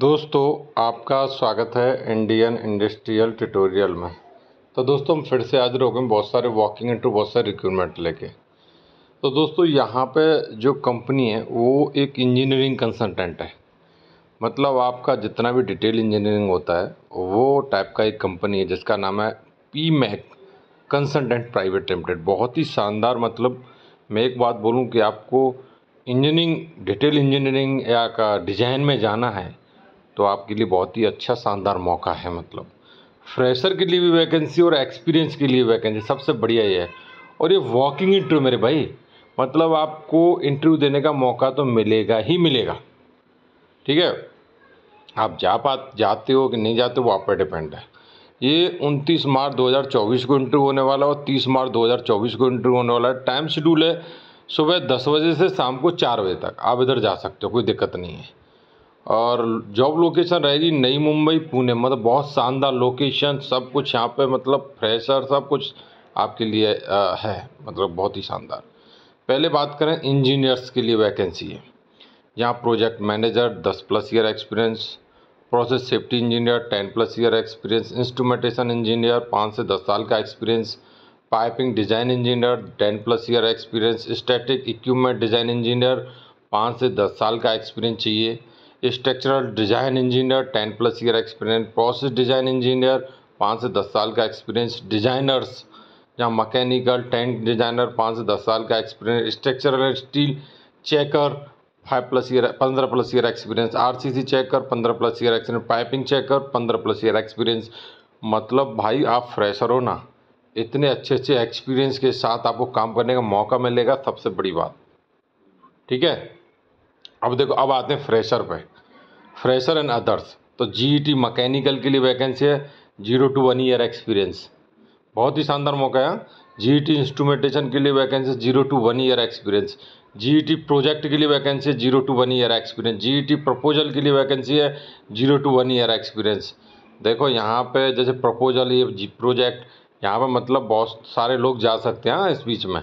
दोस्तों आपका स्वागत है इंडियन इंडस्ट्रियल ट्यूटोरियल में तो दोस्तों हम फिर से आज रोक में बहुत सारे वॉकिंग इंटू बहुत सारे रिक्रूटमेंट लेके तो दोस्तों यहाँ पे जो कंपनी है वो एक इंजीनियरिंग कंसल्टेंट है मतलब आपका जितना भी डिटेल इंजीनियरिंग होता है वो टाइप का एक कंपनी है जिसका नाम है P Mac consultant private limited बहुत ही शानदार मतलब मैं एक बात बोलूँ कि आपको इंजीनियरिंग डिटेल इंजीनियरिंग या का डिज़ाइन में जाना है तो आपके लिए बहुत ही अच्छा शानदार मौका है मतलब फ्रेशर के लिए भी वैकेंसी और एक्सपीरियंस के लिए वैकेंसी सबसे बढ़िया ये है और ये वॉकिंग इंटरव्यू मेरे भाई मतलब आपको इंटरव्यू देने का मौका तो मिलेगा ही मिलेगा ठीक है आप जा पा जाते हो कि नहीं जाते वो आप पर डिपेंड है ये 29 मार्च 2024 को इंटरव्यू होने वाला है और 30 मार्च 2024 को इंटरव्यू होने वाला है टाइम शेड्यूल है सुबह दस बजे से शाम को चार बजे तक आप इधर जा सकते हो कोई दिक्कत नहीं है और जॉब लोकेशन रहेगी नई मुंबई पुणे मतलब बहुत शानदार लोकेशन सब कुछ यहाँ पे मतलब फ्रेशर सब कुछ आपके लिए है मतलब बहुत ही शानदार पहले बात करें इंजीनियर्स के लिए वैकेंसी है यहाँ प्रोजेक्ट मैनेजर दस plus year experience process safety engineer ten plus year experience instrumentation engineer पाँच से दस साल का experience piping design engineer ten plus year experience static equipment design engineer पाँच से दस साल का एक्सपीरियंस चाहिए structural design engineer ten plus year experience process design engineer पाँच से दस साल का एक्सपीरियंस डिज़ाइनर्स या मैकेनिकल टेंट डिज़ाइनर पाँच से दस साल का experience structural steel checker five plus year पंद्रह plus year experience RCC checker पंद्रह plus year experience piping checker पंद्रह प्लस ईयर एक्सपीरियंस मतलब भाई आप फ्रेशर हो ना इतने अच्छे अच्छे एक्सपीरियंस के साथ आपको काम करने का मौका मिलेगा सबसे बड़ी बात ठीक है अब देखो अब आते हैं फ्रेशर पे फ्रेशर एंड अदर्स तो जीईटी e मैकेनिकल के लिए वैकेंसी है zero to one year experience बहुत ही शानदार मौका है जीईटी हाँ। e इंस्ट्रूमेंटेशन के लिए vacancy zero to one year experience GET e project के लिए वैकेंसी है zero to one year experience GET proposal के लिए वैकेंसी है zero to one year experience देखो यहाँ पे जैसे प्रपोजल ये प्रोजेक्ट यहाँ पे मतलब बहुत सारे लोग जा सकते हैं हाँ, इस बीच में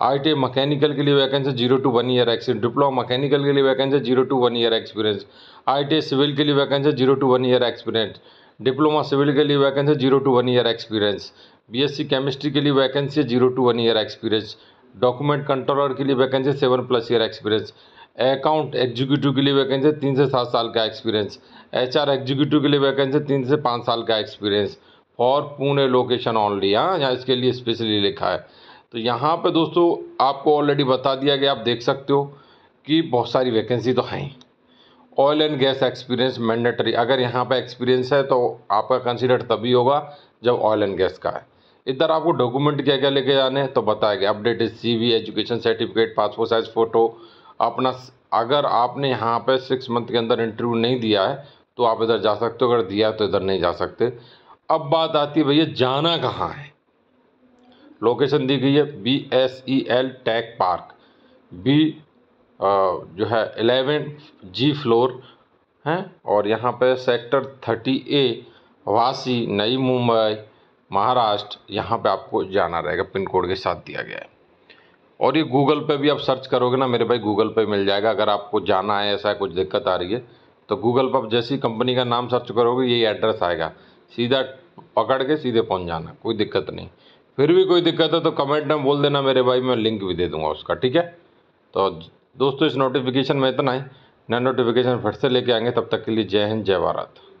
आई मैकेनिकल के लिए vacancy zero to one year experience diploma mechanical के लिए vacancy zero to one year experience I civil के लिए vacancy zero to one year experience diploma civil के लिए vacancy zero to one year एक्सपीरियंस बीएससी केमिस्ट्री के लिए वैकेंसी है zero to one year experience document controller के लिए vacancy seven plus year experience account executive के लिए वैकेंसी तीन से सात साल का एक्सपीरियंस आर एग्जीक्यूटिव के लिए वैकेंसी तीन से पाँच साल का experience for Pune location only हाँ यहाँ इसके लिए स्पेशली लिखा है तो यहाँ पे दोस्तों आपको ऑलरेडी बता दिया गया आप देख सकते हो कि बहुत सारी वैकेंसी तो हैं oil and gas experience mandatory अगर यहाँ पर एक्सपीरियंस है तो आपका कंसिडर तभी होगा जब ऑयल एंड गैस का है इधर आपको डॉक्यूमेंट क्या क्या लेके जाने हैं तो बताया गया updated V education certificate passport size photo अपना अगर आपने यहाँ पर सिक्स मंथ के अंदर इंटरव्यू नहीं दिया है तो आप इधर जा सकते हो अगर दिया तो इधर नहीं जा सकते अब बात आती है भैया जाना कहाँ है लोकेशन दी गई है B S E L tech park B जो है एलेवन जी फ्लोर हैं और यहाँ पर सेक्टर थर्टी ए वासी नई मुंबई महाराष्ट्र यहाँ पे आपको जाना रहेगा पिन कोड के साथ दिया गया है और ये गूगल पे भी आप सर्च करोगे ना मेरे भाई गूगल पे मिल जाएगा अगर आपको जाना है ऐसा कुछ दिक्कत आ रही है तो गूगल पर आप जैसी कंपनी का नाम सर्च करोगे यही एड्रेस आएगा सीधा पकड़ के सीधे पहुँच जाना कोई दिक्कत नहीं फिर भी कोई दिक्कत है तो कमेंट में बोल देना मेरे भाई मैं लिंक भी दे दूंगा उसका ठीक है तो दोस्तों इस नोटिफिकेशन में इतना ही नया नोटिफिकेशन फिर से लेके आएंगे तब तक के लिए जय हिंद जय भारत